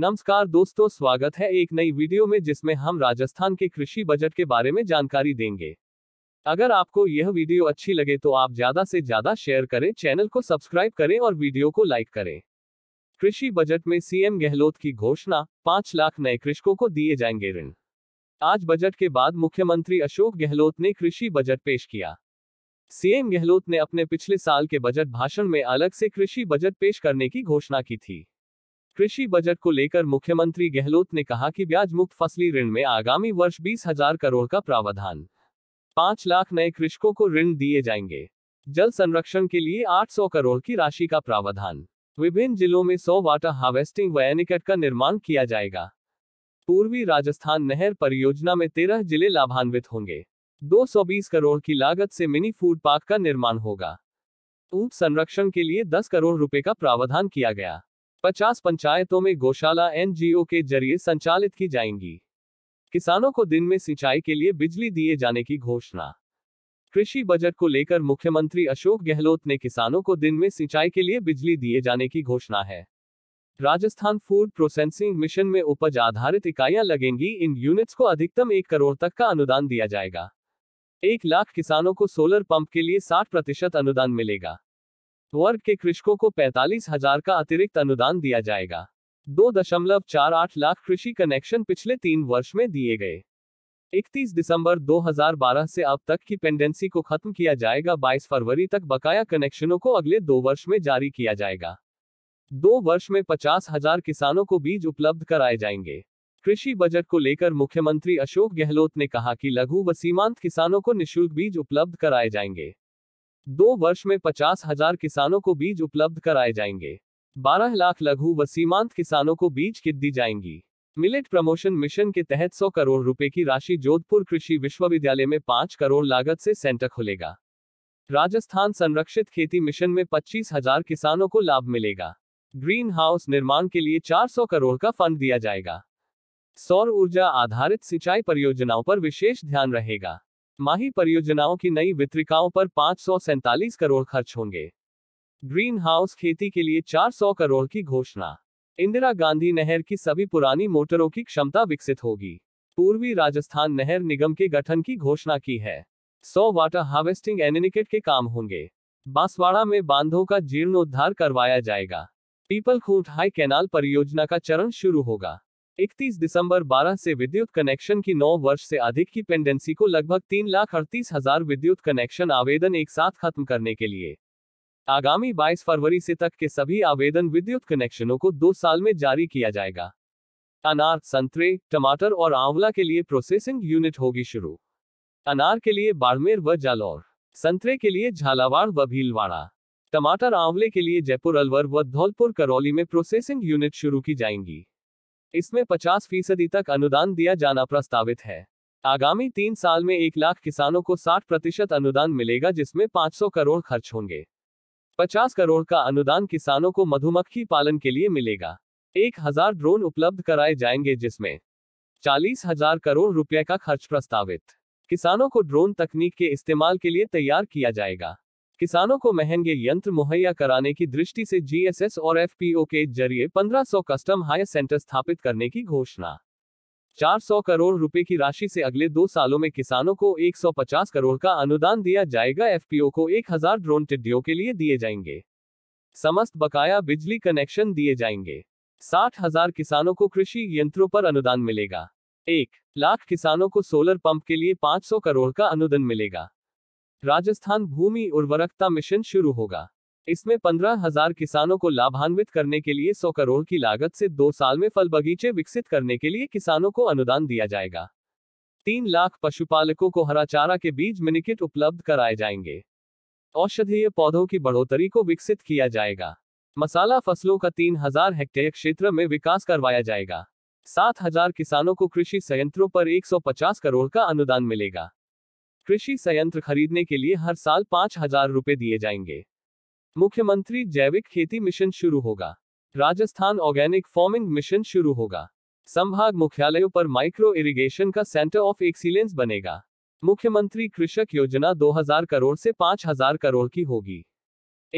नमस्कार दोस्तों स्वागत है एक नई वीडियो में जिसमें हम राजस्थान के कृषि बजट के बारे में जानकारी देंगे अगर आपको यह वीडियो अच्छी लगे तो आप ज्यादा से ज्यादा शेयर करें चैनल को सब्सक्राइब करें और वीडियो को लाइक करें कृषि बजट में सीएम गहलोत की घोषणा पांच लाख नए कृषकों को दिए जाएंगे ऋण आज बजट के बाद मुख्यमंत्री अशोक गहलोत ने कृषि बजट पेश किया सीएम गहलोत ने अपने पिछले साल के बजट भाषण में अलग से कृषि बजट पेश करने की घोषणा की थी कृषि बजट को लेकर मुख्यमंत्री गहलोत ने कहा कि ब्याज मुक्त फसली ऋण में आगामी वर्ष बीस हजार करोड़ का प्रावधान पांच लाख नए कृषकों को ऋण दिए जाएंगे जल संरक्षण के लिए 800 करोड़ की राशि का प्रावधान विभिन्न जिलों में 100 वाटर हार्वेस्टिंग वैनिकट का निर्माण किया जाएगा पूर्वी राजस्थान नहर परियोजना में तेरह जिले लाभान्वित होंगे 220 करोड़ की लागत से मिनी फूड पार्क का निर्माण होगा ऊंट संरक्षण के लिए 10 करोड़ रुपए का प्रावधान किया गया पचास पंचायतों में गौशाला एनजीओ के जरिए संचालित की जाएंगी किसानों को दिन में सिंचाई के लिए बिजली दिए जाने की घोषणा कृषि बजट को लेकर मुख्यमंत्री अशोक गहलोत ने किसानों को दिन में सिंचाई के लिए बिजली दिए जाने की घोषणा है राजस्थान फूड प्रोसेसिंग मिशन में उपज आधारित इकाइयां लगेंगी इन यूनिट्स को अधिकतम एक करोड़ तक का अनुदान दिया जाएगा एक लाख किसानों को सोलर पंप के लिए साठ प्रतिशत अनुदान मिलेगा वर्ग के कृषकों को पैंतालीस हजार का अतिरिक्त अनुदान दिया जाएगा दो दशमलव चार आठ लाख कृषि कनेक्शन पिछले तीन वर्ष में दिए गए 31 दिसंबर 2012 से अब तक की पेंडेंसी को खत्म किया जाएगा 22 फरवरी तक बकाया कनेक्शनों को अगले दो वर्ष में जारी किया जाएगा दो वर्ष में पचास हजार किसानों को बीज उपलब्ध कराए जाएंगे कृषि बजट को लेकर मुख्यमंत्री अशोक गहलोत ने कहा कि लघु व सीमांत किसानों को निशुल्क बीज उपलब्ध कराए जाएंगे दो वर्ष में पचास हजार किसानों को बीज उपलब्ध कराए जाएंगे बारह लाख लघु व सीमांत किसानों को बीज किट दी जाएंगी मिलेट प्रमोशन मिशन के तहत 100 करोड़ रुपए की राशि जोधपुर कृषि विश्वविद्यालय में 5 करोड़ लागत से सेंटर खुलेगा राजस्थान संरक्षित खेती मिशन में पच्चीस हजार किसानों को लाभ मिलेगा ग्रीन हाउस निर्माण के लिए 400 करोड़ का फंड दिया जाएगा सौर ऊर्जा आधारित सिंचाई परियोजनाओं पर विशेष ध्यान रहेगा माही परियोजनाओं की नई वितरिकाओं पर पाँच करोड़ खर्च होंगे ग्रीन हाउस खेती के लिए 400 करोड़ की घोषणा इंदिरा गांधी नहर की सभी पुरानी मोटरों की क्षमता विकसित होगी पूर्वी राजस्थान नहर निगम के गठन की घोषणा की है सौ वाटर हार्वेस्टिंग एनिनिकेट के काम होंगे बांसवाड़ा में बांधों का जीर्णोद्धार करवाया जाएगा पीपल खूंट हाई कैनाल परियोजना का चरण शुरू होगा 31 दिसंबर 12 से विद्युत कनेक्शन की 9 वर्ष से अधिक की पेंडेंसी को लगभग तीन लाख अड़तीस हजार विद्युत कनेक्शन आवेदन एक साथ खत्म करने के लिए आगामी 22 फरवरी से तक के सभी आवेदन विद्युत कनेक्शनों को दो साल में जारी किया जाएगा अनार संतरे टमाटर और आंवला के लिए प्रोसेसिंग यूनिट होगी शुरू अनार के लिए बाड़मेर व जालौर संतरे के लिए झालावाड़ व भीलवाड़ा टमाटर आंवले के लिए जयपुर अलवर व धौलपुर करौली में प्रोसेसिंग यूनिट शुरू की जाएंगी इसमें 50 फीसदी तक अनुदान दिया जाना प्रस्तावित है आगामी तीन साल में एक लाख किसानों को 60 प्रतिशत अनुदान मिलेगा जिसमें 500 करोड़ खर्च होंगे 50 करोड़ का अनुदान किसानों को मधुमक्खी पालन के लिए मिलेगा एक हजार ड्रोन उपलब्ध कराए जाएंगे जिसमें चालीस हजार करोड़ रुपए का खर्च प्रस्तावित किसानों को ड्रोन तकनीक के इस्तेमाल के लिए तैयार किया जाएगा किसानों को महंगे यंत्र मुहैया कराने की दृष्टि से जीएसएस और एफपीओ के जरिए 1500 कस्टम हायर सेंटर स्थापित करने की घोषणा 400 करोड़ रुपए की राशि से अगले दो सालों में किसानों को 150 करोड़ का अनुदान दिया जाएगा एफपीओ को 1000 ड्रोन टिड्डियों के लिए दिए जाएंगे समस्त बकाया बिजली कनेक्शन दिए जाएंगे साठ हजार किसानों को कृषि यंत्रों पर अनुदान मिलेगा एक लाख किसानों को सोलर पंप के लिए 500 करोड़ का अनुदान मिलेगा राजस्थान भूमि उर्वरकता मिशन शुरू होगा इसमें पंद्रह हजार किसानों को लाभान्वित करने के लिए सौ करोड़ की लागत से दो साल में फल बगीचे विकसित करने के लिए किसानों को अनुदान दिया जाएगा तीन लाख पशुपालकों को हरा चारा के बीज मिनिकिट उपलब्ध कराए जाएंगे औषधीय पौधों की बढ़ोतरी को विकसित किया जाएगा मसाला फसलों का तीन हजार हेक्टेयर क्षेत्र में विकास करवाया जाएगा सात हजार किसानों को कृषि संयंत्रों पर एक सौ पचास करोड़ का अनुदान मिलेगा कृषि संयंत्र खरीदने के लिए हर साल पाँच हजार रूपए दिए जाएंगे मुख्यमंत्री जैविक खेती मिशन शुरू होगा राजस्थान ऑर्गेनिक फार्मिंग मिशन शुरू होगा संभाग मुख्यालयों पर माइक्रो इरिगेशन का सेंटर ऑफ एक्सीलेंस बनेगा मुख्यमंत्री कृषक योजना 2000 करोड़ से 5000 करोड़ की होगी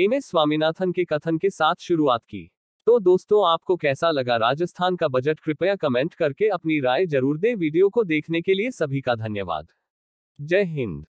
एम एस स्वामीनाथन के कथन के साथ शुरुआत की तो दोस्तों आपको कैसा लगा राजस्थान का बजट कृपया कमेंट करके अपनी राय जरूर दें वीडियो को देखने के लिए सभी का धन्यवाद जय हिंद